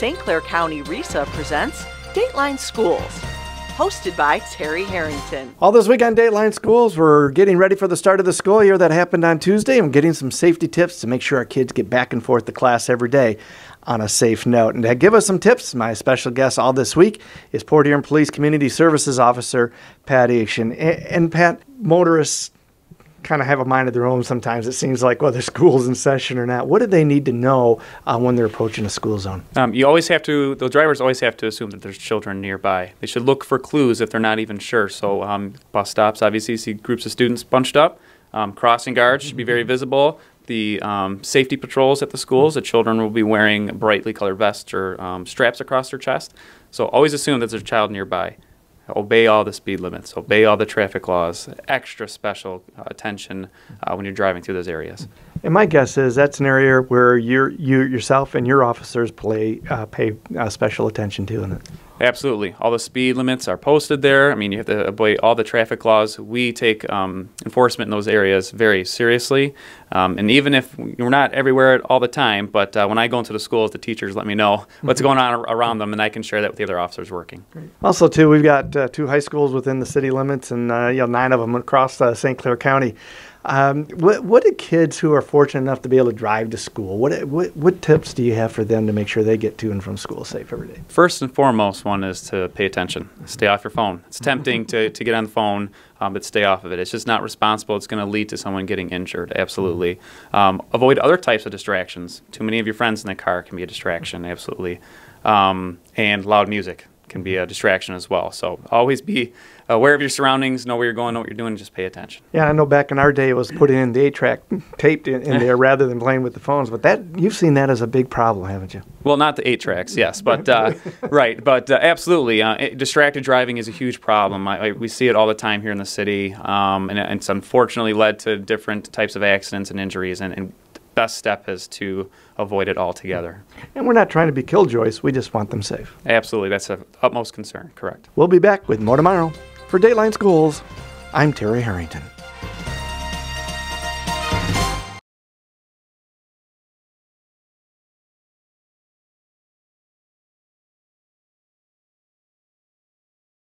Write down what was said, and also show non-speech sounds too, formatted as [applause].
St. Clair County RISA presents Dateline Schools, hosted by Terry Harrington. All this week on Dateline Schools, we're getting ready for the start of the school year that happened on Tuesday I'm getting some safety tips to make sure our kids get back and forth to class every day on a safe note. And to give us some tips, my special guest all this week is Port Huron Police Community Services Officer Pat Action. And, and Pat, motorists kind of have a mind of their own sometimes. It seems like whether [laughs] school's in session or not. What do they need to know uh, when they're approaching a school zone? Um, you always have to, the drivers always have to assume that there's children nearby. They should look for clues if they're not even sure. So, um, bus stops, obviously, see groups of students bunched up. Um, crossing guards should be very visible. The um, safety patrols at the schools, the children will be wearing brightly colored vests or um, straps across their chest. So, always assume that there's a child nearby obey all the speed limits, obey all the traffic laws, extra special uh, attention uh, when you're driving through those areas. And my guess is that's an area where you you yourself and your officers play uh, pay uh, special attention to, is it? Absolutely. All the speed limits are posted there. I mean, you have to obey all the traffic laws. We take um, enforcement in those areas very seriously. Um, and even if we're not everywhere all the time, but uh, when I go into the schools, the teachers let me know what's mm-hmm. going on around them, and I can share that with the other officers working. Great. Also, too, we've got uh, two high schools within the city limits and uh, you know, nine of them across uh, St. Clair County. Um, what, what do kids who are fortunate enough to be able to drive to school, what, what, what tips do you have for them to make sure they get to and from school safe every day? First and foremost one is to pay attention. Stay off your phone. It's tempting to, to get on the phone, um, but stay off of it. It's just not responsible. It's going to lead to someone getting injured, absolutely. Um, avoid other types of distractions. Too many of your friends in the car can be a distraction, absolutely. Um, and loud music can be a distraction as well. So always be aware of your surroundings, know where you're going, know what you're doing, just pay attention. Yeah, I know back in our day it was putting in the eight track taped in, in there [laughs] rather than playing with the phones, but that you've seen that as a big problem, haven't you? Well, not the eight tracks, yes, [laughs] but uh, right, but uh, absolutely, uh, it, distracted driving is a huge problem. I, I, we see it all the time here in the city, um, and, and, it's unfortunately led to different types of accidents and injuries, and, and best step is to avoid it altogether. And we're not trying to be killjoys, we just want them safe. Absolutely, that's of utmost concern, correct. We'll be back with more tomorrow. For Dateline Schools, I'm Terry Harrington.